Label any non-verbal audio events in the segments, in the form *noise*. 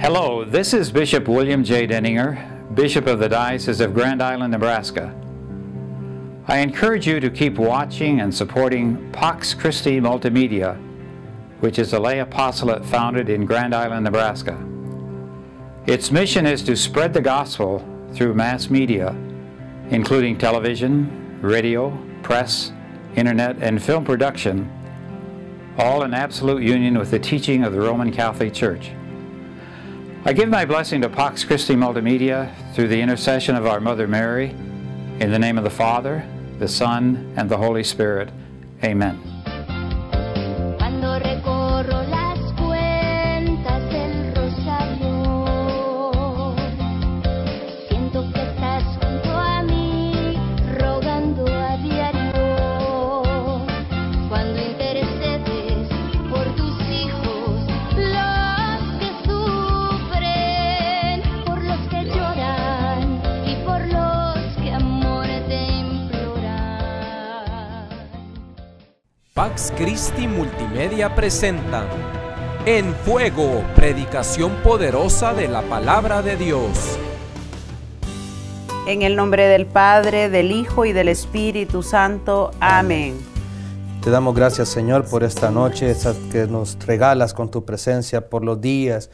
Hello, this is Bishop William J. Denninger, Bishop of the Diocese of Grand Island, Nebraska. I encourage you to keep watching and supporting Pax Christi Multimedia, which is a lay apostolate founded in Grand Island, Nebraska. Its mission is to spread the gospel through mass media, including television, radio, press, internet, and film production, all in absolute union with the teaching of the Roman Catholic Church. I give my blessing to Pax Christi Multimedia through the intercession of our Mother Mary, in the name of the Father, the Son, and the Holy Spirit. Amen. Cristi Christi Multimedia presenta En Fuego, predicación poderosa de la palabra de Dios. En el nombre del Padre, del Hijo y del Espíritu Santo. Amén. Te damos gracias Señor por esta noche que nos regalas con tu presencia, por los días,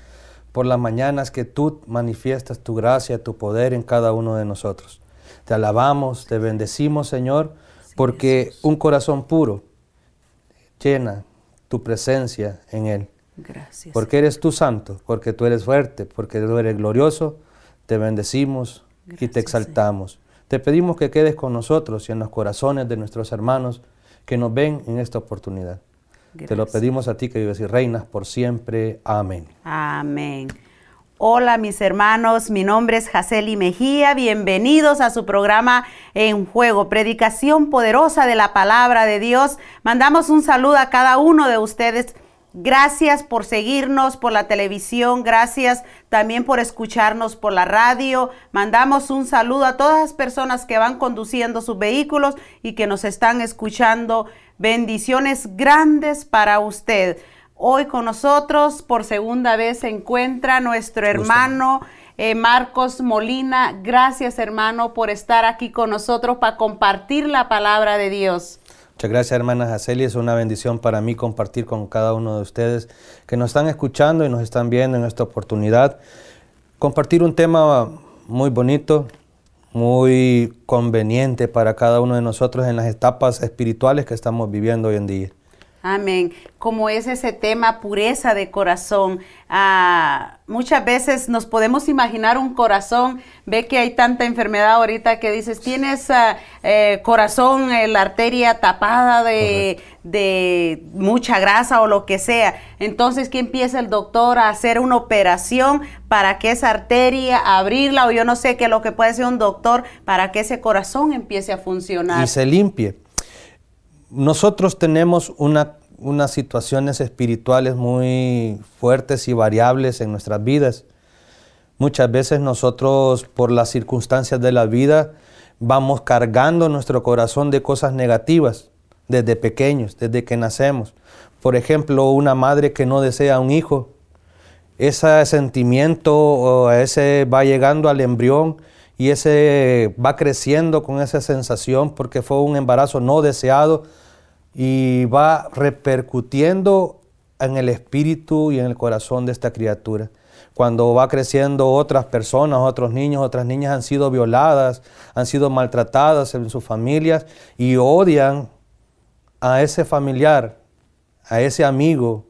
por las mañanas que tú manifiestas tu gracia, tu poder en cada uno de nosotros. Te alabamos, te bendecimos Señor, porque un corazón puro llena tu presencia en Él. Gracias. Porque eres tú santo, porque tú eres fuerte, porque tú eres glorioso. Te bendecimos y te exaltamos. Te pedimos que quedes con nosotros y en los corazones de nuestros hermanos que nos ven en esta oportunidad. Te lo pedimos a ti que vives y reinas por siempre. Amén. Amén. Hola mis hermanos, mi nombre es Jaceli Mejía, bienvenidos a su programa En Juego, predicación poderosa de la palabra de Dios. Mandamos un saludo a cada uno de ustedes. Gracias por seguirnos por la televisión, gracias también por escucharnos por la radio. Mandamos un saludo a todas las personas que van conduciendo sus vehículos y que nos están escuchando. Bendiciones grandes para usted. Hoy con nosotros por segunda vez se encuentra nuestro hermano eh, Marcos Molina. Gracias hermano por estar aquí con nosotros para compartir la palabra de Dios. Muchas gracias, hermanas Acelia. Es una bendición para mí compartir con cada uno de ustedes que nos están escuchando y nos están viendo en esta oportunidad. Compartir un tema muy bonito, muy conveniente para cada uno de nosotros en las etapas espirituales que estamos viviendo hoy en día. Amén. Como es ese tema pureza de corazón. Ah, muchas veces nos podemos imaginar un corazón. Ve que hay tanta enfermedad ahorita que dices, tienes ah, eh, corazón, eh, la arteria tapada de, mucha grasa o lo que sea. Entonces, ¿qué empieza el doctor a hacer una operación para que esa arteria abrirla o yo no sé qué lo que puede hacer un doctor para que ese corazón empiece a funcionar? Y se limpie nosotros tenemos unas situaciones espirituales muy fuertes y variables en nuestras vidas. Muchas veces nosotros por las circunstancias de la vida vamos cargando nuestro corazón de cosas negativas desde pequeños, desde que nacemos. Por ejemplo, una madre que no desea un hijo, ese sentimiento ese va llegando al embrión y ese va creciendo con esa sensación porque fue un embarazo no deseado y va repercutiendo en el espíritu y en el corazón de esta criatura. Cuando va creciendo otras personas, otros niños, otras niñas han sido violadas, han sido maltratadas en sus familias y odian a ese familiar, a ese amigo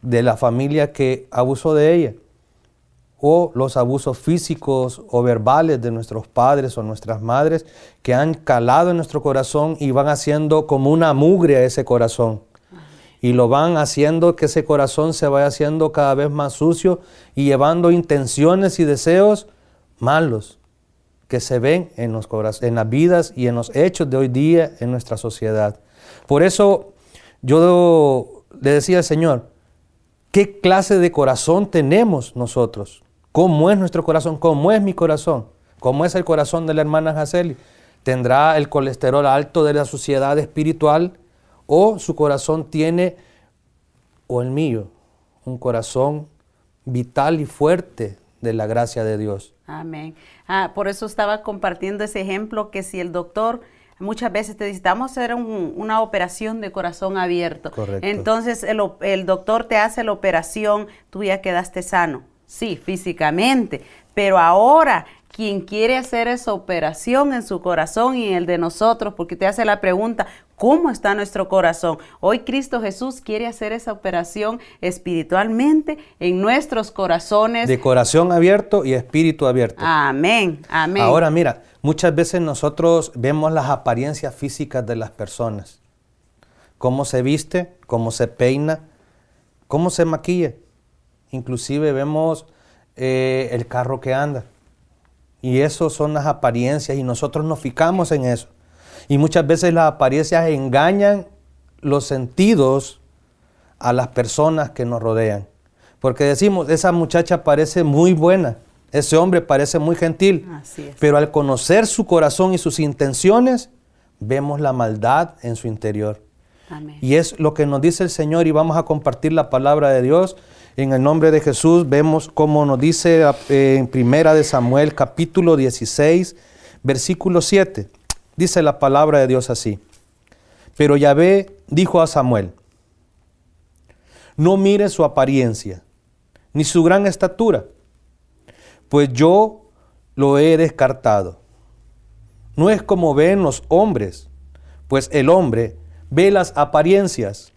de la familia que abusó de ella los abusos físicos o verbales de nuestros padres o nuestras madres que han calado en nuestro corazón y van haciendo como una mugre a ese corazón. Y lo van haciendo que ese corazón se vaya haciendo cada vez más sucio y llevando intenciones y deseos malos que se ven en, los en las vidas y en los hechos de hoy día en nuestra sociedad. Por eso yo le decía al Señor, ¿qué clase de corazón tenemos nosotros? ¿Cómo es nuestro corazón? ¿Cómo es mi corazón? ¿Cómo es el corazón de la hermana Jaceli? ¿Tendrá el colesterol alto de la sociedad espiritual o su corazón tiene, o el mío, un corazón vital y fuerte de la gracia de Dios? Amén. Ah, por eso estaba compartiendo ese ejemplo que si el doctor muchas veces te dice, vamos a hacer una operación de corazón abierto. Correcto. Entonces el doctor te hace la operación, tú ya quedaste sano sí, físicamente, pero ahora quien quiere hacer esa operación en su corazón y en el de nosotros, porque te hace la pregunta, ¿cómo está nuestro corazón? Hoy Cristo Jesús quiere hacer esa operación espiritualmente en nuestros corazones. De corazón abierto y espíritu abierto. Amén, amén. Ahora mira, muchas veces nosotros vemos las apariencias físicas de las personas, cómo se viste, cómo se peina, cómo se maquilla. Inclusive vemos eh, el carro que anda. Y eso son las apariencias y nosotros nos fijamos en eso. Y muchas veces las apariencias engañan los sentidos a las personas que nos rodean. Porque decimos, esa muchacha parece muy buena, ese hombre parece muy gentil, pero al conocer su corazón y sus intenciones, vemos la maldad en su interior. Y es lo que nos dice el Señor y vamos a compartir la palabra de Dios en el nombre de Jesús vemos como nos dice eh, en Primera de Samuel capítulo 16, versículo 7. Dice la palabra de Dios así. Pero Yahvé dijo a Samuel, no mire su apariencia, ni su gran estatura, pues yo lo he descartado. No es como ven los hombres, pues el hombre ve las apariencias,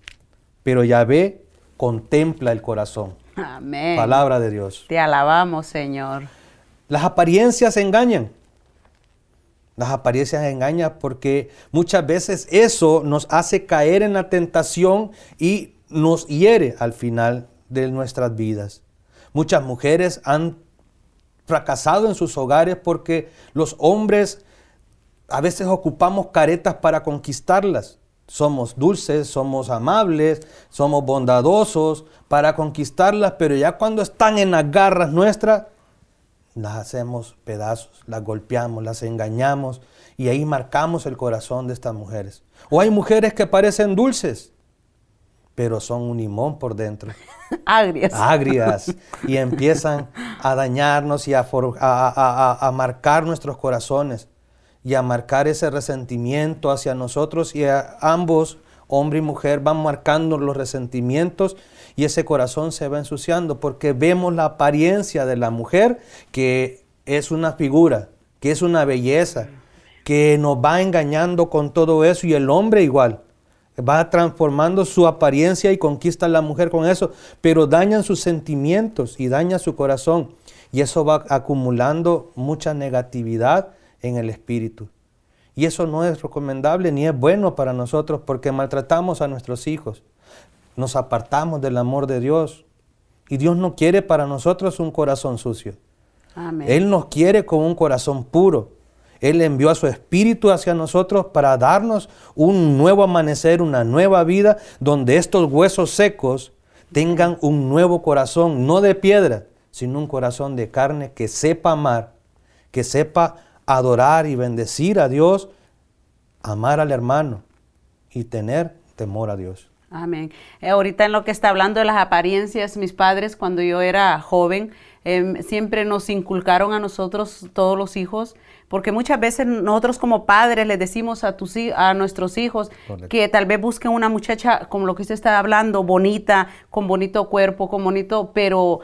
pero Yahvé contempla el corazón. Amén. Palabra de Dios. Te alabamos, Señor. Las apariencias engañan. Las apariencias engañan porque muchas veces eso nos hace caer en la tentación y nos hiere al final de nuestras vidas. Muchas mujeres han fracasado en sus hogares porque los hombres a veces ocupamos caretas para conquistarlas somos dulces, somos amables, somos bondadosos para conquistarlas, pero ya cuando están en las garras nuestras, las hacemos pedazos, las golpeamos, las engañamos y ahí marcamos el corazón de estas mujeres. O hay mujeres que parecen dulces, pero son un limón por dentro. *laughs* Agrias. Agrias. Y empiezan a dañarnos y a, a marcar nuestros corazones y a marcar ese resentimiento hacia nosotros y a ambos, hombre y mujer, van marcando los resentimientos y ese corazón se va ensuciando porque vemos la apariencia de la mujer que es una figura, que es una belleza, que nos va engañando con todo eso y el hombre igual. Va transformando su apariencia y conquista a la mujer con eso, pero dañan sus sentimientos y daña su corazón. Y eso va acumulando mucha negatividad en el espíritu. Y eso no es recomendable ni es bueno para nosotros porque maltratamos a nuestros hijos, nos apartamos del amor de Dios. Y Dios no quiere para nosotros un corazón sucio. Él nos quiere con un corazón puro. Él envió a su espíritu hacia nosotros para darnos un nuevo amanecer, una nueva vida, donde estos huesos secos tengan un nuevo corazón, no de piedra, sino un corazón de carne que sepa amar, que sepa adorar y bendecir a Dios, amar al hermano y tener temor a Dios. Amén. Eh, ahorita en lo que está hablando de las apariencias, mis padres cuando yo era joven em, siempre nos inculcaron a nosotros, todos los hijos, porque muchas veces nosotros como padres le decimos a, tus, a nuestros hijos que tal vez busquen una muchacha, como lo que usted está hablando, bonita, con bonito cuerpo, con bonito, pero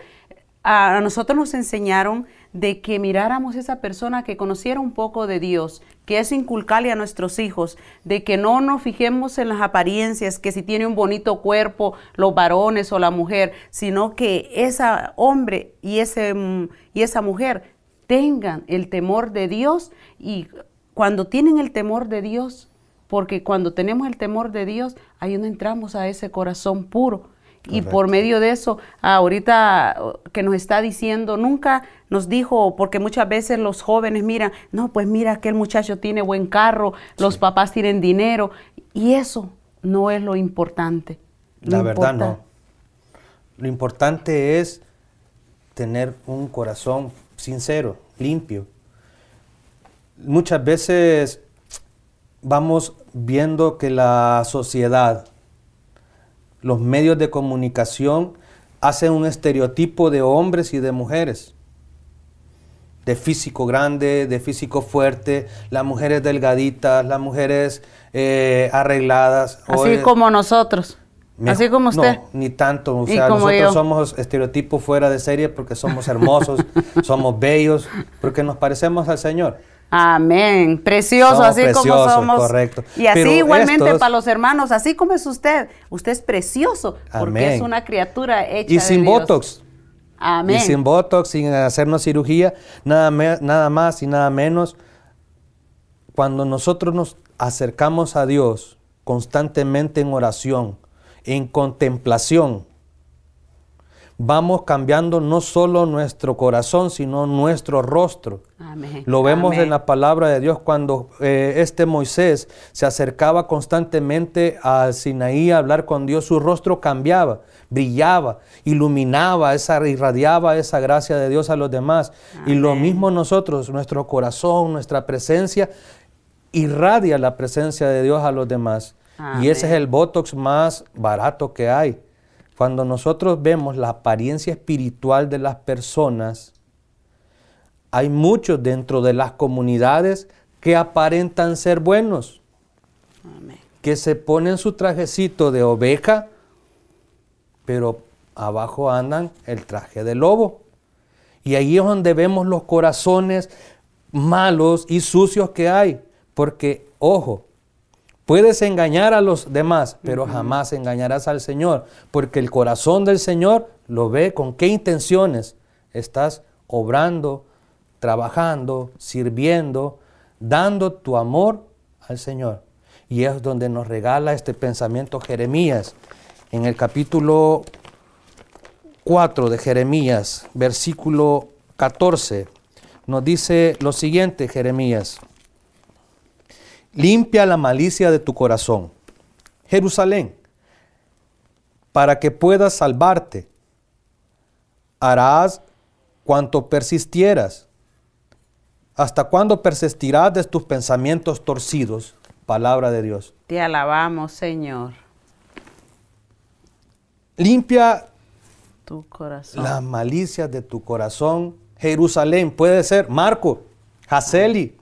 a nosotros nos enseñaron de que miráramos esa persona que conociera un poco de Dios, que es inculcarle a nuestros hijos, de que no nos fijemos en las apariencias, que si tiene un bonito cuerpo los varones o la mujer, sino que ese hombre y, ese, mm, y esa mujer tengan el temor de Dios y cuando tienen el temor de Dios, porque cuando tenemos el temor de Dios, ahí no entramos a ese corazón puro y por medio de eso, ah, ahorita oh, que nos está diciendo, nunca nos dijo, porque muchas veces los jóvenes miran, no, pues mira, aquel muchacho tiene buen carro, los papás tienen dinero, y eso no es lo importante. La verdad no. Lo importante es tener un corazón sincero, limpio. Muchas veces vamos viendo que la sociedad los medios de comunicación hacen un estereotipo de hombres y de mujeres. De físico grande, de físico fuerte, las mujeres delgaditas, las mujeres eh, arregladas. Así como nosotros. Así como usted. No, ni tanto. O sea, nosotros somos estereotipos fuera de serie porque somos hermosos, *laughs* somos bellos, porque nos parecemos al Señor. Amén. Precioso, así como somos. Correcto. Y así igualmente para los hermanos, así como es usted. Usted es precioso porque es una criatura hecha. Y sin Botox. Amén. Y sin Botox, sin hacernos cirugía, nada, nada más y nada menos. Cuando nosotros nos acercamos a Dios constantemente en oración, en contemplación, vamos cambiando no solo nuestro corazón, sino nuestro rostro. Lo vemos en la palabra de Dios cuando eh, este Moisés se acercaba constantemente al Sinaí a hablar con Dios, su rostro cambiaba, brillaba, iluminaba, esa, irradiaba esa gracia de Dios a los demás. Y lo mismo nosotros, nuestro corazón, nuestra presencia, irradia la presencia de Dios a los demás. Y ese es el Botox más barato que hay cuando nosotros vemos la apariencia espiritual de las personas, hay muchos dentro de las comunidades que aparentan ser buenos, que se ponen su trajecito de oveja, pero abajo andan el traje de lobo. Y ahí es donde vemos los corazones malos y sucios que hay, porque, ojo, Puedes engañar a los demás, pero jamás engañarás al Señor, porque el corazón del Señor lo ve con qué intenciones estás obrando, trabajando, sirviendo, dando tu amor al Señor. Y es donde nos regala este pensamiento Jeremías. En el capítulo 4 de Jeremías, versículo 14, nos dice lo siguiente Jeremías Limpia la malicia de tu corazón. Jerusalén, para que puedas salvarte, harás cuanto persistieras. ¿Hasta cuándo persistirás de tus pensamientos torcidos? Palabra de Dios. Te alabamos, Señor. Limpia tu corazón. la malicia de tu corazón. Jerusalén puede ser Marco, Haseli.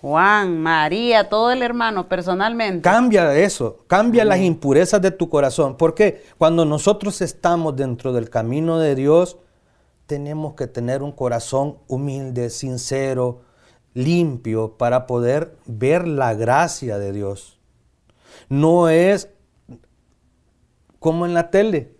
Juan, María, todo el hermano personalmente. Cambia eso, cambia las impurezas de tu corazón, porque cuando nosotros estamos dentro del camino de Dios, tenemos que tener un corazón humilde, sincero, limpio, para poder ver la gracia de Dios. No es como en la tele,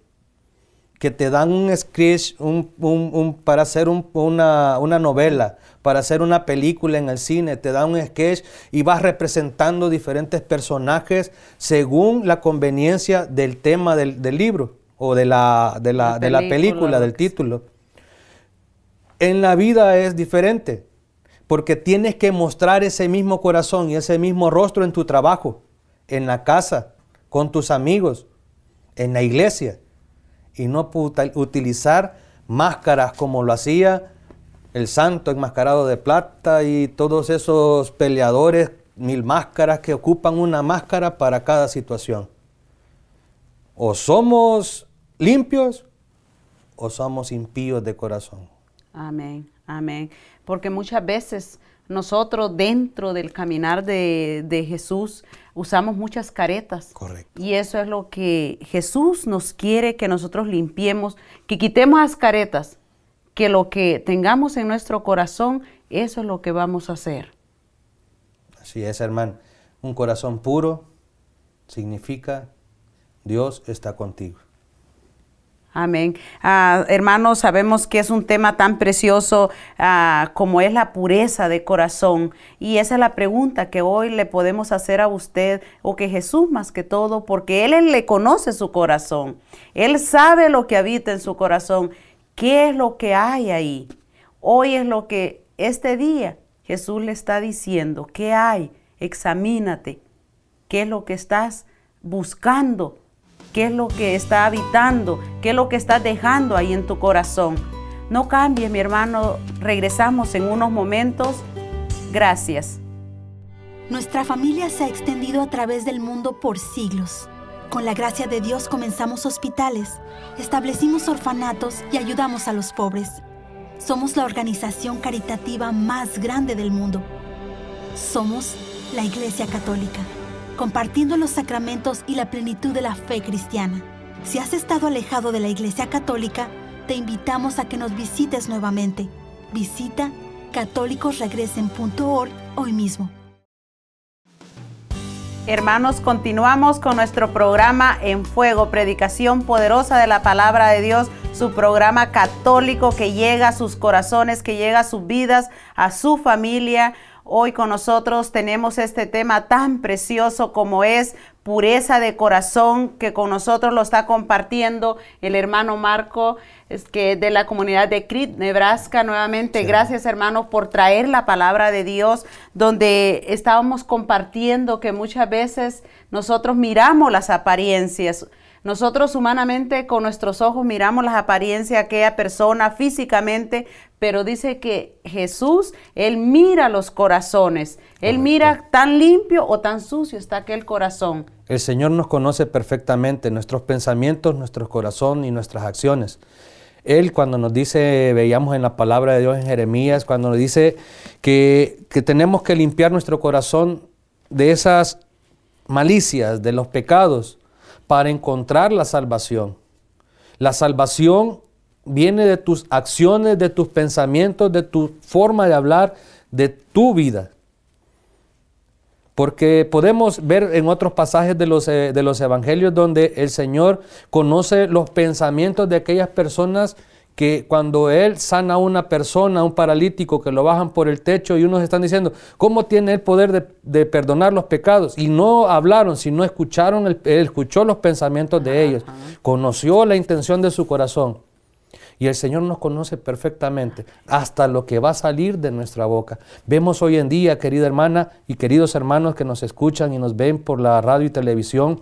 te dan un sketch un, para hacer una, novela, para hacer una película en el cine, te dan un sketch y vas representando diferentes personajes según la conveniencia del tema del, libro o de de la película del título. En la vida es diferente, porque tienes que mostrar ese mismo corazón y ese mismo rostro en tu trabajo, en la casa, con tus amigos, en la iglesia y no utilizar máscaras como lo hacía el santo enmascarado de plata y todos esos peleadores, mil máscaras que ocupan una máscara para cada situación. O somos limpios o somos impíos de corazón. Amén, amén. Porque muchas veces nosotros dentro del caminar de, Jesús usamos muchas caretas. Correcto. Y eso es lo que Jesús nos quiere que nosotros limpiemos, que quitemos las caretas, que lo que tengamos en nuestro corazón, eso es lo que vamos a hacer. Así es, hermano. Un corazón puro significa Dios está contigo. Amén. Ah, hermanos, sabemos que es un tema tan precioso ah, como es la pureza de corazón. Y esa es la pregunta que hoy le podemos hacer a usted o que Jesús más que todo, porque Él, él le conoce su corazón. Él sabe lo que habita en su corazón. ¿Qué es lo que hay ahí? Hoy es lo que este día Jesús le está diciendo. ¿Qué hay? Examínate. ¿Qué es lo que estás buscando? qué es lo que está habitando, qué es lo que estás dejando ahí en tu corazón. No cambie, mi hermano, regresamos en unos momentos. Gracias. Nuestra familia se ha extendido a través del mundo por siglos. Con la gracia de Dios comenzamos hospitales, establecimos orfanatos y ayudamos a los pobres. Somos la organización caritativa más grande del mundo. Somos la Iglesia Católica compartiendo los sacramentos y la plenitud de la fe cristiana. Si has estado alejado de la Iglesia Católica, te invitamos a que nos visites nuevamente. Visita católicosregresen.org hoy mismo. Hermanos, continuamos con nuestro programa En Fuego, predicación poderosa de la palabra de Dios, su programa católico que llega a sus corazones, que llega a sus vidas, a su familia. Hoy con nosotros tenemos este tema tan precioso como es pureza de corazón que con nosotros lo está compartiendo el hermano Marco, es que de la comunidad de Crit, Nebraska, nuevamente. Gracias, hermano, por traer la palabra de Dios, donde estábamos compartiendo que muchas veces nosotros miramos las apariencias. Nosotros humanamente con nuestros ojos miramos las apariencias de aquella persona físicamente, pero dice que Jesús, Él mira los corazones, Él mira tan limpio o tan sucio está aquel corazón. El Señor nos conoce perfectamente, nuestros pensamientos, nuestro corazón y nuestras acciones. Él cuando nos dice, veíamos en la palabra de Dios en Jeremías, cuando nos dice que, que tenemos que limpiar nuestro corazón de esas malicias, de los pecados, para encontrar la salvación. La salvación viene de tus acciones, de tus pensamientos, de tu forma de hablar, de tu vida. Porque podemos ver en otros pasajes de los, eh, de los evangelios donde el Señor conoce los pensamientos de aquellas personas que cuando Él sana a una persona, a un paralítico, que lo bajan por el techo y unos están diciendo, ¿cómo tiene el poder de, perdonar los pecados? Y no hablaron, sino escucharon, Él escuchó los pensamientos de ellos, conoció la intención de su corazón. Y el Señor nos conoce perfectamente, hasta lo que va a salir de nuestra boca. Vemos hoy en día, querida hermana y queridos hermanos que nos escuchan y nos ven por la radio y televisión,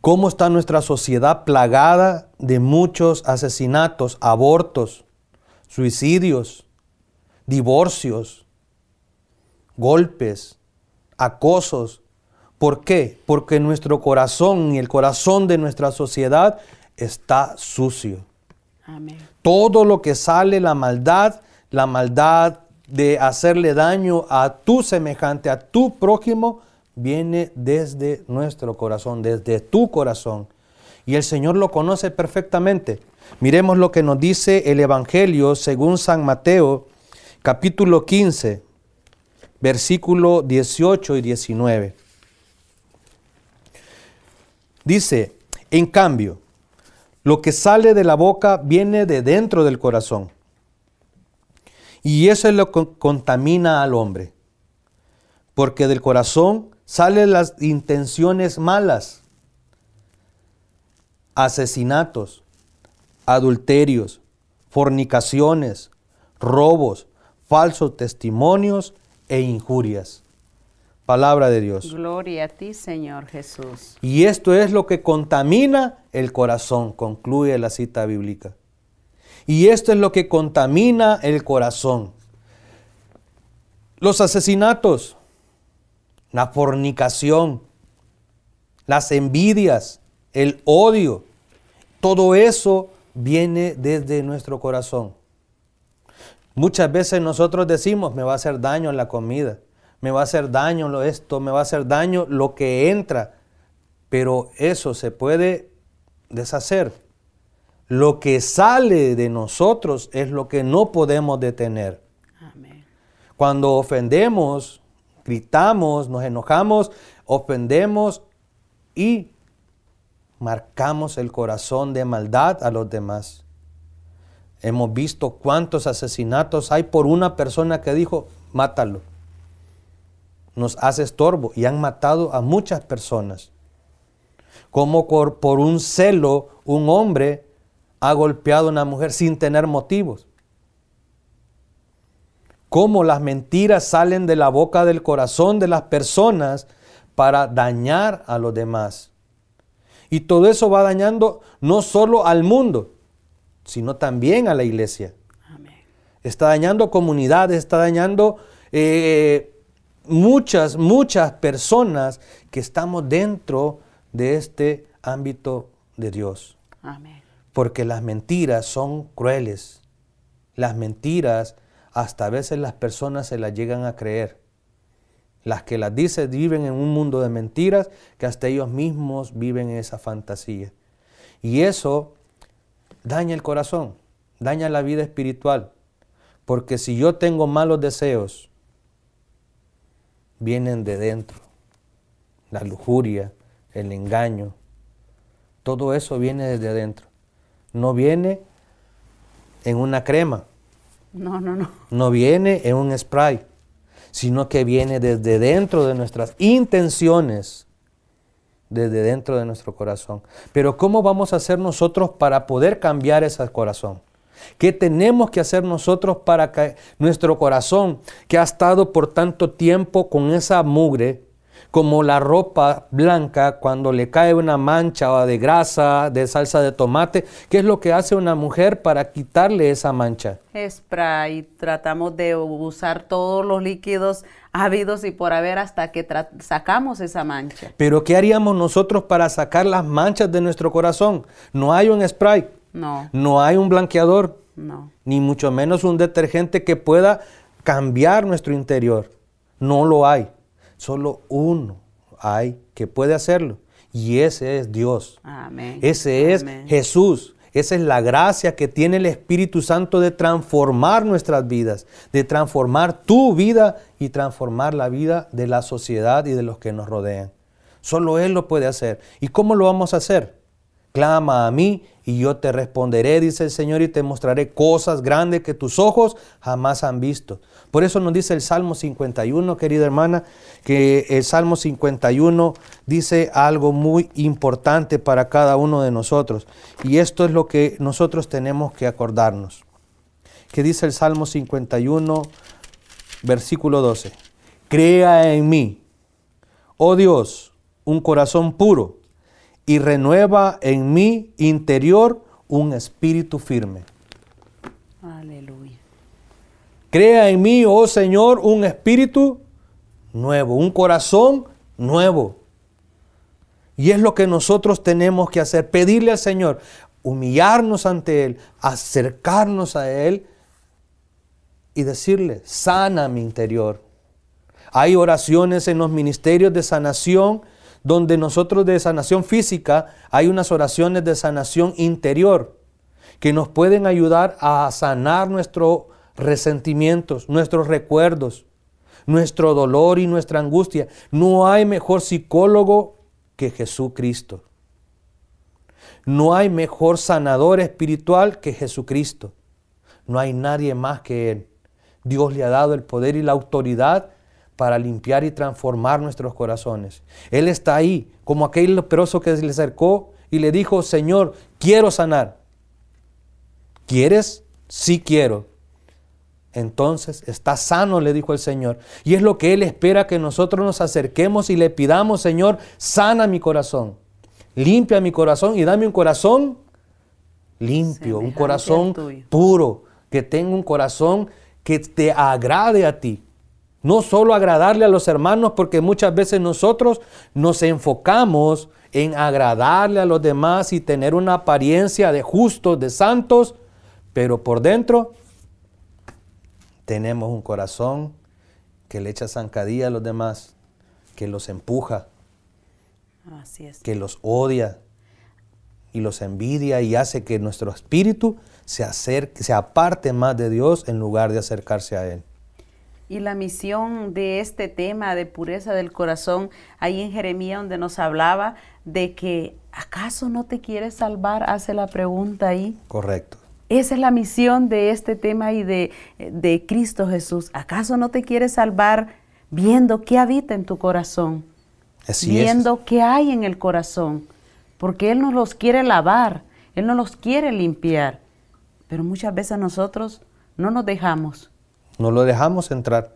cómo está nuestra sociedad plagada de muchos asesinatos, abortos, suicidios, divorcios, golpes, acosos. ¿Por qué? Porque nuestro corazón y el corazón de nuestra sociedad está sucio. Todo lo que sale la maldad, la maldad de hacerle daño a tu semejante, a tu prójimo, viene desde nuestro corazón, desde tu corazón. Y el Señor lo conoce perfectamente. Miremos lo que nos dice el Evangelio según San Mateo, capítulo 15, versículo 18 y 19. Dice, en cambio, lo que sale de la boca viene de dentro del corazón. Y eso es lo que contamina al hombre. Porque del corazón salen las intenciones malas, asesinatos, adulterios, fornicaciones, robos, falsos testimonios e injurias. Palabra de Dios. Gloria a ti, Señor Jesús. Y esto es lo que contamina el corazón, concluye la cita bíblica. Y esto es lo que contamina el corazón. Los asesinatos, la fornicación, las envidias, el odio, todo eso viene desde nuestro corazón. Muchas veces nosotros decimos, me va a hacer daño la comida me va a hacer daño esto, me va a hacer daño lo que entra. Pero eso se puede deshacer. Lo que sale de nosotros es lo que no podemos detener. Cuando ofendemos, gritamos, nos enojamos, ofendemos y marcamos el corazón de maldad a los demás. Hemos visto cuántos asesinatos hay por una persona que dijo, mátalo nos hace estorbo y han matado a muchas personas. Como por un celo un hombre ha golpeado a una mujer sin tener motivos. Cómo las mentiras salen de la boca del corazón de las personas para dañar a los demás. Y todo eso va dañando no solo al mundo, sino también a la iglesia. Está dañando comunidades, está dañando eh, muchas, muchas personas que estamos dentro de este ámbito de Dios. Amén. Porque las mentiras son crueles. Las mentiras hasta a veces las personas se las llegan a creer. Las que las dicen viven en un mundo de mentiras que hasta ellos mismos viven en esa fantasía. Y eso daña el corazón, daña la vida espiritual. Porque si yo tengo malos deseos, vienen de dentro. La lujuria, el engaño, todo eso viene desde adentro. No viene en una crema. No, no, no. No viene en un spray, sino que viene desde dentro de nuestras intenciones, desde dentro de nuestro corazón. Pero ¿cómo vamos a hacer nosotros para poder cambiar ese corazón? ¿Qué tenemos que hacer nosotros para que nuestro corazón, que ha estado por tanto tiempo con esa mugre, como la ropa blanca cuando le cae una mancha de grasa, de salsa de tomate, ¿qué es lo que hace una mujer para quitarle esa mancha? Spray, tratamos de usar todos los líquidos habidos y por haber hasta que sacamos esa mancha. Pero ¿qué haríamos nosotros para sacar las manchas de nuestro corazón? No hay un spray. No. No hay un blanqueador. Ni mucho menos un detergente que pueda cambiar nuestro interior. No lo hay. Solo uno hay que puede hacerlo. Y ese es Dios. Amén. Ese es Jesús. Esa es la gracia que tiene el Espíritu Santo de transformar nuestras vidas, de transformar tu vida y transformar la vida de la sociedad y de los que nos rodean. Solo Él lo puede hacer. ¿Y cómo lo vamos a hacer? Clama a mí y yo te responderé, dice el Señor, y te mostraré cosas grandes que tus ojos jamás han visto. Por eso nos dice el Salmo 51, querida hermana, que el Salmo 51 dice algo muy importante para cada uno de nosotros. Y esto es lo que nosotros tenemos que acordarnos. Que dice el Salmo 51, versículo 12. Crea en mí, oh Dios, un corazón puro y renueva en mi interior un espíritu firme. Aleluya. Crea en mí, oh Señor, un espíritu nuevo, un corazón nuevo. Y es lo que nosotros tenemos que hacer, pedirle al Señor, humillarnos ante Él, acercarnos a Él y decirle, sana mi interior. Hay oraciones en los ministerios de sanación donde nosotros de sanación física hay unas oraciones de sanación interior que nos pueden ayudar a sanar nuestros resentimientos, nuestros recuerdos, nuestro dolor y nuestra angustia. No hay mejor psicólogo que Jesucristo. No hay mejor sanador espiritual que Jesucristo. No hay nadie más que Él. Dios le ha dado el poder y la autoridad para limpiar y transformar nuestros corazones. Él está ahí, como aquel leproso que se le acercó y le dijo, Señor, quiero sanar. ¿Quieres? Sí quiero. Entonces está sano, le dijo el Señor. Y es lo que Él espera que nosotros nos acerquemos y le pidamos, Señor, sana mi corazón, limpia mi corazón y dame un corazón limpio, un corazón puro, que tenga un corazón que te agrade a ti. No solo agradarle a los hermanos, porque muchas veces nosotros nos enfocamos en agradarle a los demás y tener una apariencia de justos, de santos, pero por dentro tenemos un corazón que le echa zancadilla a los demás, que los empuja, que los odia y los envidia y hace que nuestro espíritu se, acerque, se aparte más de Dios en lugar de acercarse a Él y la misión de este tema de pureza del corazón, ahí en Jeremías donde nos hablaba de que ¿acaso no te quieres salvar? Hace la pregunta ahí. Correcto. Esa es la misión de este tema y de, Cristo Jesús. ¿Acaso no te quieres salvar viendo qué habita en tu corazón? Así viendo qué hay en el corazón. Porque Él nos los quiere lavar, Él nos los quiere limpiar. Pero muchas veces nosotros no nos dejamos. No lo dejamos entrar.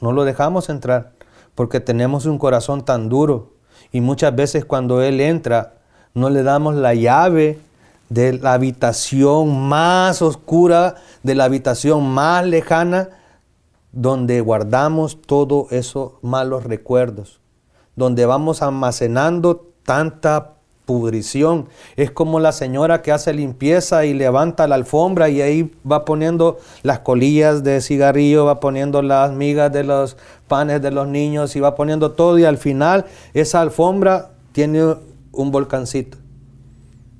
No lo dejamos entrar porque tenemos un corazón tan duro y muchas veces cuando Él entra no le damos la llave de la habitación más oscura, de la habitación más lejana, donde guardamos todos esos malos recuerdos, donde vamos almacenando tanta pudrición. Es como la señora que hace limpieza y levanta la alfombra y ahí va poniendo las colillas de cigarrillo, va poniendo las migas de los panes de los niños y va poniendo todo y al final esa alfombra tiene un volcancito.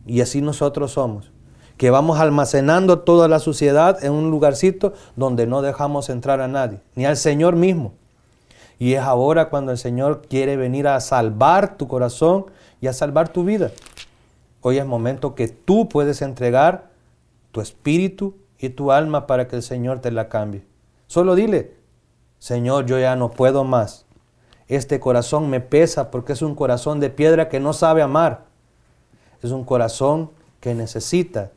Y así nosotros somos, que vamos almacenando toda la suciedad en un lugarcito donde no dejamos entrar a nadie, ni al Señor mismo. Y es ahora cuando el Señor quiere venir a salvar tu corazón y a salvar tu vida. Hoy es momento que tú puedes entregar tu espíritu y tu alma para que el Señor te la cambie. Solo dile, Señor, yo ya no puedo más. Este corazón me pesa porque es un corazón de piedra que no sabe amar. Es un corazón que necesita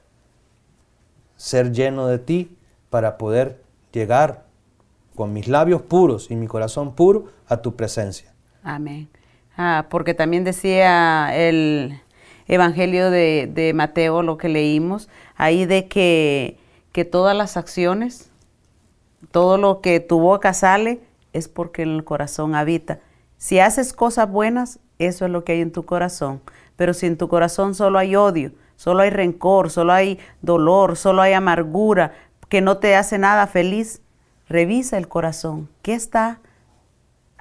ser lleno de ti para poder llegar con mis labios puros y mi corazón puro a tu presencia. Amén. Ah, porque también decía el Evangelio de, Mateo, lo que leímos, ahí de que, que todas las acciones, todo lo que tu boca sale, es porque el corazón habita. Si haces cosas buenas, eso es lo que hay en tu corazón. Pero si en tu corazón solo hay odio, solo hay rencor, solo hay dolor, solo hay amargura, que no te hace nada feliz, revisa el corazón. ¿Qué está?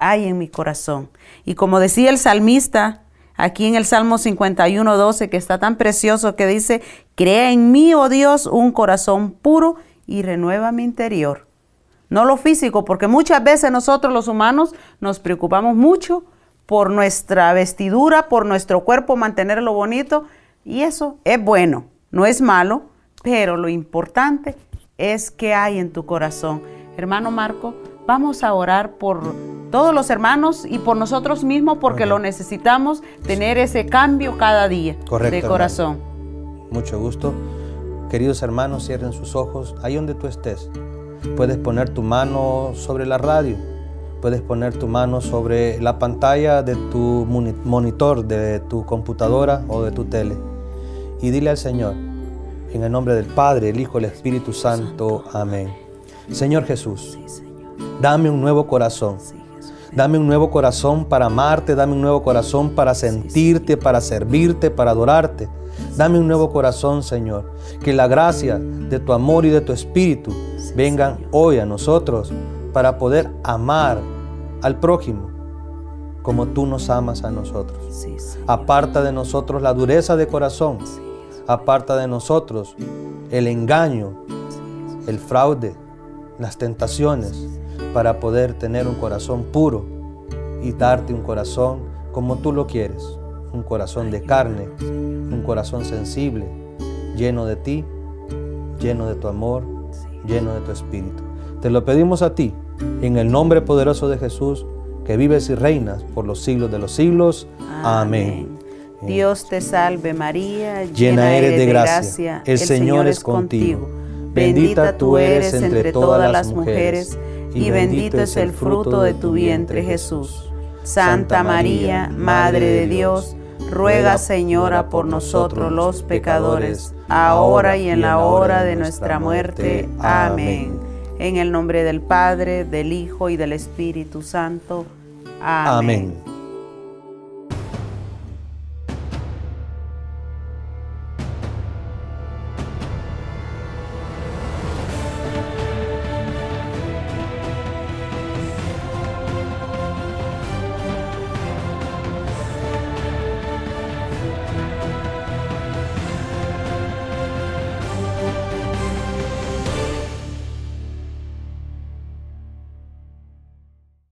hay en mi corazón. Y como decía el salmista, aquí en el Salmo 51, 12, que está tan precioso, que dice, crea en mí, oh Dios, un corazón puro y renueva mi interior. No lo físico, porque muchas veces nosotros los humanos nos preocupamos mucho por nuestra vestidura, por nuestro cuerpo, mantenerlo bonito, y eso es bueno, no es malo, pero lo importante es que hay en tu corazón. Hermano Marco, vamos a orar por todos los hermanos y por nosotros mismos porque lo necesitamos tener ese cambio cada día de corazón. Mucho gusto. Queridos hermanos, cierren sus ojos ahí donde tú estés. Puedes poner tu mano sobre la radio, puedes poner tu mano sobre la pantalla de tu monitor, de tu computadora o de tu tele. Y dile al Señor, en el nombre del Padre, el Hijo, y el Espíritu Santo, amén. Señor Jesús, dame un nuevo corazón Dame un nuevo corazón para amarte, dame un nuevo corazón para sentirte, para servirte, para adorarte. Dame un nuevo corazón, Señor. Que la gracia de tu amor y de tu espíritu vengan hoy a nosotros para poder amar al prójimo como tú nos amas a nosotros. Aparta de nosotros la dureza de corazón. Aparta de nosotros el engaño, el fraude, las tentaciones para poder tener un corazón puro y darte un corazón como tú lo quieres, un corazón de carne, un corazón sensible, lleno de ti, lleno de tu amor, lleno de tu espíritu. Te lo pedimos a ti, en el nombre poderoso de Jesús, que vives y reinas por los siglos de los siglos. Amén. Dios te salve María, llena eres de gracia, el, Señor es contigo. Bendita tú eres entre todas las mujeres y bendito es el fruto de tu vientre Jesús. Santa María, Madre de Dios, ruega Señora por nosotros los pecadores, ahora y en la hora de nuestra muerte. Amén. En el nombre del Padre, del Hijo y del Espíritu Santo. Amén.